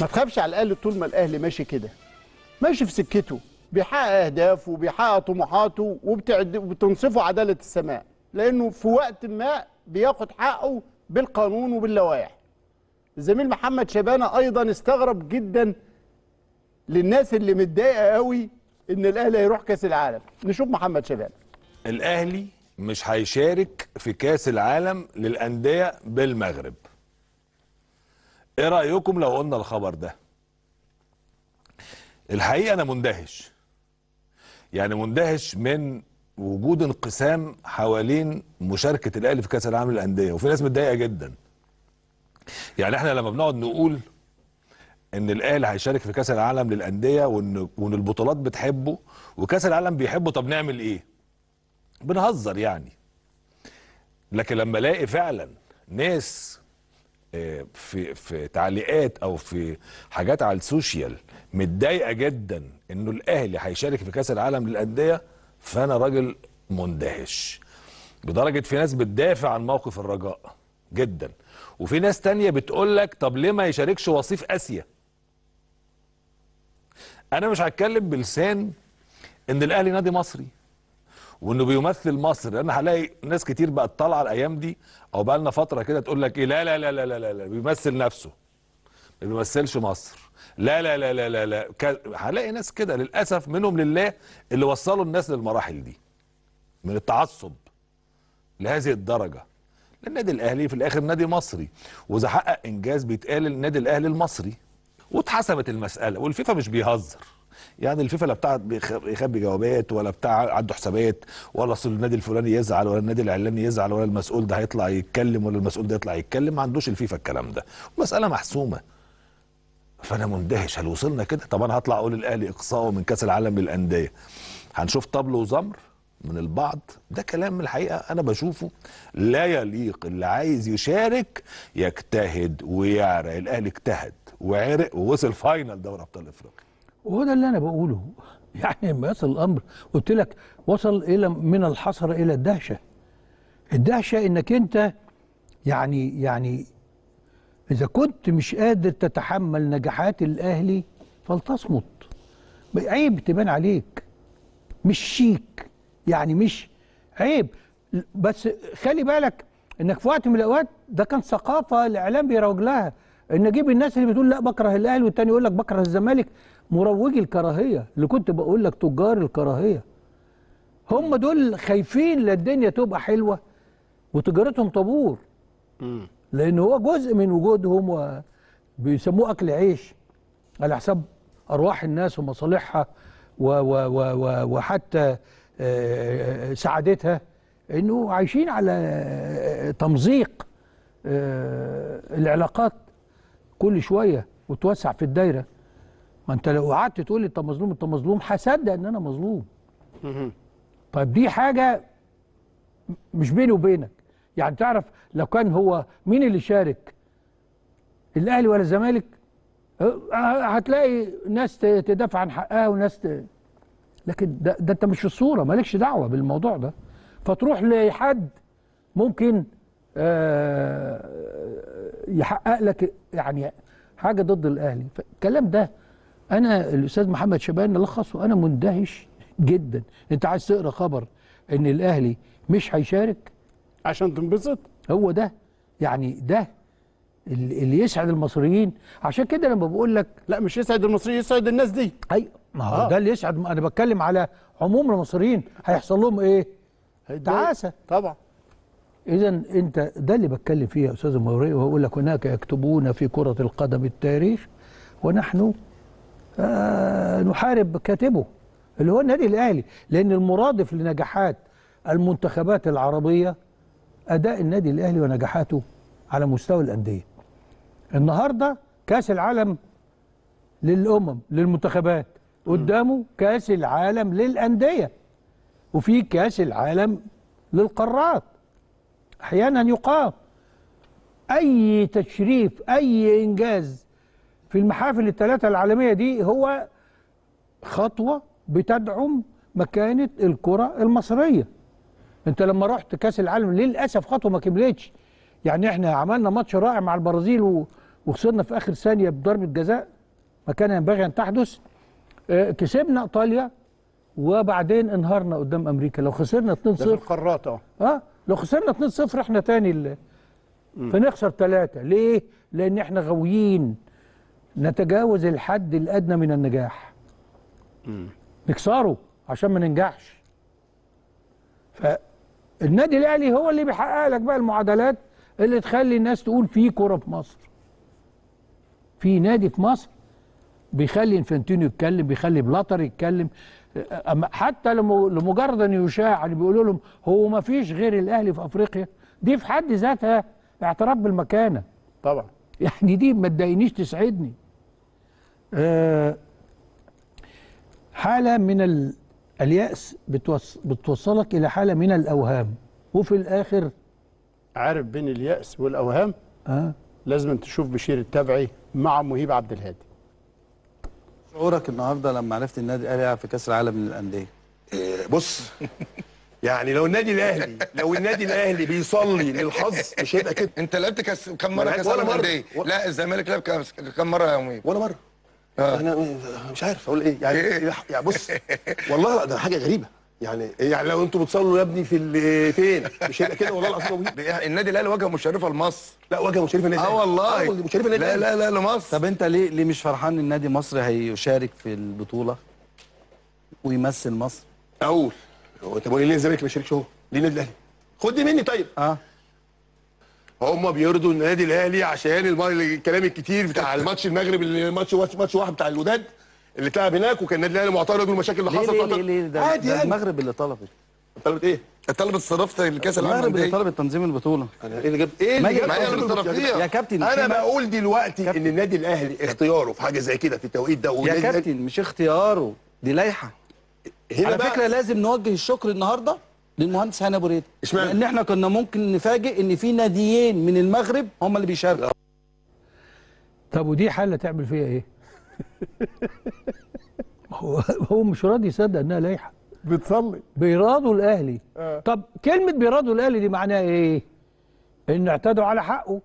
ما تخافش على الاهلي طول ما الاهلي ماشي كده ماشي في سكته بيحقق اهدافه وبيحقق طموحاته وبتعد... وبتنصفه عداله السماء لانه في وقت ما بياخد حقه بالقانون وباللوائح الزميل محمد شبانه ايضا استغرب جدا للناس اللي متضايقه قوي ان الاهلي هيروح كاس العالم نشوف محمد شبانه الاهلي مش هيشارك في كاس العالم للانديه بالمغرب ايه رايكم لو قلنا الخبر ده الحقيقه انا مندهش يعني مندهش من وجود انقسام حوالين مشاركه الاهلي في كاس العالم للانديه وفي ناس متضايقه جدا يعني احنا لما بنقعد نقول ان الاهلي هيشارك في كاس العالم للانديه وان وان البطولات بتحبه وكاس العالم بيحبه طب نعمل ايه بنهزر يعني لكن لما الاقي فعلا ناس آه، في في تعليقات او في حاجات على السوشيال متضايقه جدا انه الاهلي هيشارك في كاس العالم للانديه فانا راجل مندهش بدرجه في ناس بتدافع عن موقف الرجاء جدا وفي ناس تانية بتقول لك طب ليه ما يشاركش وصيف اسيا انا مش هتكلم بلسان ان الاهلي نادي مصري وانه بيمثل مصر انا هلاقي ناس كتير بقت طالعه الايام دي او بقى لنا فتره كده تقول لك ايه لا لا لا لا لا لا بيمثل نفسه ما بيمثلش مصر لا لا لا لا لا لا هلاقي ناس كده للاسف منهم لله اللي وصلوا الناس للمراحل دي من التعصب لهذه الدرجه النادي الاهلي في الاخر نادي مصري واذا حقق انجاز بيتقال النادي الاهلي المصري واتحسمت المساله والفيفا مش بيهزر يعني الفيفا لا بتاع يخبي جوابات ولا بتاع عنده حسابات ولا اصل النادي الفلاني يزعل ولا النادي العلاني يزعل ولا المسؤول ده هيطلع يتكلم ولا المسؤول ده يطلع يتكلم ما عندوش الفيفا الكلام ده مساله محسومه فانا مندهش هل وصلنا كده طب انا هطلع اقول الاهلي اقصائه من كاس العالم للانديه هنشوف طبل وزمر من البعض ده كلام الحقيقه انا بشوفه لا يليق اللي عايز يشارك يجتهد ويعرق الاهلي اجتهد وعرق ووصل فاينل دوري ابطال افريقيا وهو ده اللي انا بقوله يعني لما يصل الامر قلت لك وصل الى من الحسره الى الدهشه الدهشه انك انت يعني يعني اذا كنت مش قادر تتحمل نجاحات الاهلي فلتصمت عيب تبان عليك مش شيك يعني مش عيب بس خلي بالك انك في وقت من الاوقات ده كان ثقافه الاعلام بيروج لها ان اجيب الناس اللي بتقول لا بكره الاهلي والتاني يقول لك بكره الزمالك مروجي الكراهيه اللي كنت بقول لك تجار الكراهيه هم دول خايفين لا الدنيا تبقى حلوه وتجارتهم طابور لان هو جزء من وجودهم وبيسموه اكل عيش على حساب ارواح الناس ومصالحها و و و و وحتى آه، آه، سعادتها انه عايشين على آه، تمزيق العلاقات كل شويه وتوسع في الدايره ما انت لو قعدت تقول لي انت مظلوم انت مظلوم هصدق ان انا مظلوم طيب دي حاجه مش بيني وبينك يعني تعرف لو كان هو مين اللي شارك الاهلي ولا الزمالك أه، أه، هتلاقي ناس تدافع عن حقها وناس ت... لكن ده, ده انت مش في الصوره مالكش دعوه بالموضوع ده فتروح لحد ممكن آه، يحقق لك يعني حاجه ضد الاهلي الكلام ده انا الاستاذ محمد شبان لخص وانا مندهش جدا انت عايز تقرا خبر ان الاهلي مش هيشارك عشان تنبسط هو ده يعني ده اللي يسعد المصريين عشان كده لما بقول لك لا مش يسعد المصريين يسعد الناس دي ايوه ما هو آه. ده اللي يسعد انا بتكلم على عموم المصريين هيحصل لهم ايه؟ تعاسه طبعا اذا انت ده اللي بتكلم فيه يا استاذ موري واقول لك هناك يكتبون في كره القدم التاريخ ونحن آه نحارب كاتبه اللي هو النادي الاهلي لان المرادف لنجاحات المنتخبات العربيه اداء النادي الاهلي ونجاحاته على مستوى الانديه النهارده كاس العالم للامم للمنتخبات قدامه كاس العالم للانديه وفي كاس العالم للقارات أحيانا يقام أي تشريف أي إنجاز في المحافل الثلاثة العالمية دي هو خطوة بتدعم مكانة الكرة المصرية انت لما رحت كاس العالم للاسف خطوه ما كملتش يعني احنا عملنا ماتش رائع مع البرازيل وخسرنا في اخر ثانيه بضربه جزاء ما كان ينبغي ان تحدث آه، كسبنا ايطاليا وبعدين انهارنا قدام امريكا لو خسرنا 2-0 في القارات اه, آه، لو خسرنا 2-0 احنا تاني اللي فنخسر ثلاثة ليه؟ لأن احنا غاويين نتجاوز الحد الأدنى من النجاح م. نكسره عشان ما ننجحش فالنادي الأهلي هو اللي بيحقق لك بقى المعادلات اللي تخلي الناس تقول في كرة في مصر في نادي في مصر بيخلي انفانتينو يتكلم بيخلي بلاتر يتكلم حتى لمجرد ان يشاع اللي بيقولوا لهم هو ما فيش غير الاهلي في افريقيا دي في حد ذاتها اعتراف بالمكانه طبعا يعني دي ما تضايقنيش تسعدني آه، حاله من ال... الياس بتوص... بتوصلك الى حاله من الاوهام وفي الاخر عارف بين الياس والاوهام آه. لازم تشوف بشير التبعي مع مهيب عبد الهادي شعورك النهارده لما عرفت النادي الاهلي يلعب في كاس العالم للانديه؟ آه، بص يعني لو النادي الاهلي لو النادي الاهلي بيصلي للحظ مش هيبقى كده انت لعبت كاس كم مره كاس العالم للانديه؟ لا الزمالك لعب كم مره يا يومين؟ ولا مره آه. انا مش عارف اقول ايه يعني, يعني بص والله ده حاجه غريبه يعني إيه يعني لو انتوا بتصلوا يا ابني في فين مش هيبقى كده والله العظيم النادي الاهلي وجهه مشرفه لمصر لا وجهه مشرفه للنادي اه والله آه، مشرفه للنادي لا لا لا لمصر طب انت ليه ليه مش فرحان ان نادي مصر هيشارك في البطوله ويمثل مصر اول هو انت بقول ليه الزمالك ما يشاركش هو ليه النادي الاهلي خد دي مني طيب اه هم بيرضوا النادي الاهلي عشان الكلام الكتير بتاع الماتش المغرب الماتش ماتش واحد بتاع الوداد اللي اتلعب هناك وكان النادي الاهلي معترض والمشاكل اللي حصلت ليه ليه ليه ده, ده يعني. المغرب اللي طلبت طلبت ايه؟ طلبت صرفت الكاس العالم المغرب اللي طلبت تنظيم البطوله انا ايه اللي جاب ايه اللي ايه اللي يا كابتن انا بقول دلوقتي كابتن. ان النادي الاهلي اختياره في حاجه زي كده في التوقيت ده يا كابتن مش اختياره دي لائحه على بقى... فكره لازم نوجه الشكر النهارده للمهندس هاني ابو ريد لان احنا كنا ممكن نفاجئ ان في ناديين من المغرب هم اللي بيشاركوا طب ودي حاله تعمل فيها ايه؟ هو هو مش راضي يصدق انها لايحه بتصلي بيراضوا الاهلي آه. طب كلمه بيراضوا الاهلي دي معناها ايه ان اعتدوا على حقه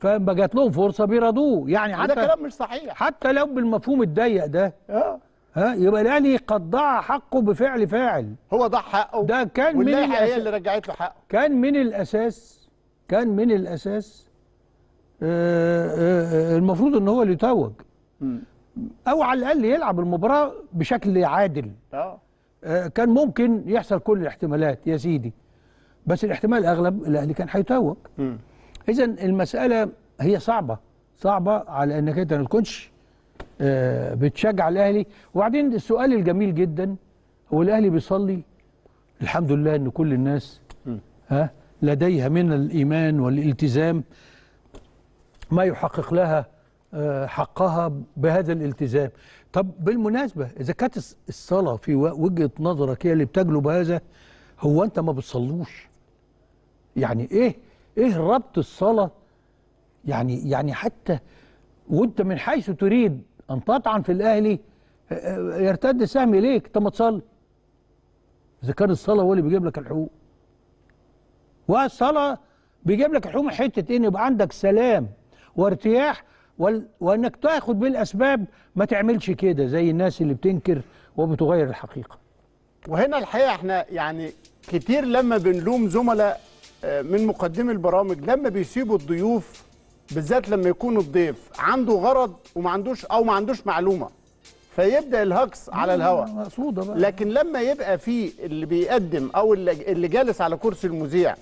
فما جات لهم فرصه بيراضوه يعني حتى ده كلام مش صحيح حتى لو بالمفهوم الضيق ده اه ها يبقى الاهلي قد ضاع حقه بفعل فاعل هو ضاع حقه ده كان من الأس... هي اللي رجعت له حقه كان من الاساس كان من الاساس آه، آه، آه، المفروض ان هو اللي يتوج او على الاقل يلعب المباراه بشكل عادل كان ممكن يحصل كل الاحتمالات يا سيدي بس الاحتمال الاغلب الاهلي كان هيتوج اذا المساله هي صعبه صعبه على انك انت ما تكونش بتشجع الاهلي وبعدين السؤال الجميل جدا هو الاهلي بيصلي الحمد لله ان كل الناس ها لديها من الايمان والالتزام ما يحقق لها آه، حقها بهذا الالتزام طب بالمناسبة إذا كانت الصلاة في وجهة نظرك هي اللي بتجلب هذا هو أنت ما بتصلوش يعني إيه إيه ربط الصلاة يعني يعني حتى وأنت من حيث تريد أن تطعن في الأهلي آه، آه، يرتد السهم إليك طب ما تصلي إذا كان الصلاة هو اللي بيجيب لك الحقوق والصلاة بيجيب لك الحقوق حتة إن يبقى عندك سلام وارتياح وانك تاخد بالاسباب ما تعملش كده زي الناس اللي بتنكر وبتغير الحقيقه. وهنا الحقيقه احنا يعني كتير لما بنلوم زملاء آه، من مقدمي البرامج لما بيسيبوا الضيوف بالذات لما يكون الضيف عنده غرض وما عندوش او ما عندوش معلومه فيبدا الهجص على آه، الهواء مقصوده بقى لكن لما يبقى في اللي بيقدم او اللي جالس على كرسي المذيع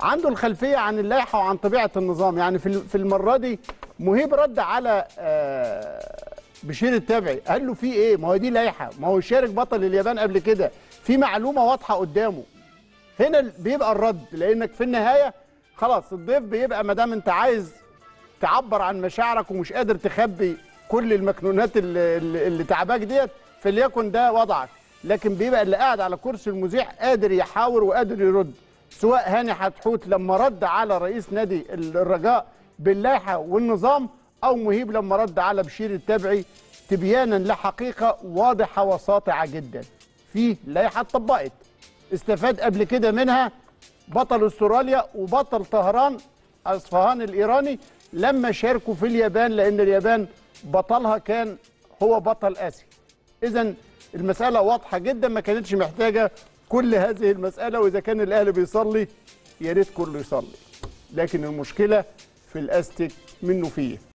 عنده الخلفيه عن اللائحه وعن طبيعه النظام يعني في في المره دي مهيب رد على آه، بشير التبعي قال له في ايه ما هو دي لائحه ما هو شارك بطل اليابان قبل كده في معلومه واضحه قدامه هنا بيبقى الرد لانك في النهايه خلاص الضيف بيبقى ما دام انت عايز تعبر عن مشاعرك ومش قادر تخبي كل المكنونات اللي, اللي تعباك ديت فليكن ده وضعك لكن بيبقى اللي قاعد على كرسي المذيع قادر يحاور وقادر يرد سواء هاني حتحوت لما رد على رئيس نادي الرجاء باللائحه والنظام او مهيب لما رد على بشير التبعي تبيانا لحقيقه واضحه وساطعه جدا في لائحه اتطبقت استفاد قبل كده منها بطل استراليا وبطل طهران اصفهان الايراني لما شاركوا في اليابان لان اليابان بطلها كان هو بطل اسيا اذا المساله واضحه جدا ما كانتش محتاجه كل هذه المسألة وإذا كان الأهل بيصلي يا ريت كله يصلي لكن المشكلة في الأستك منه فيه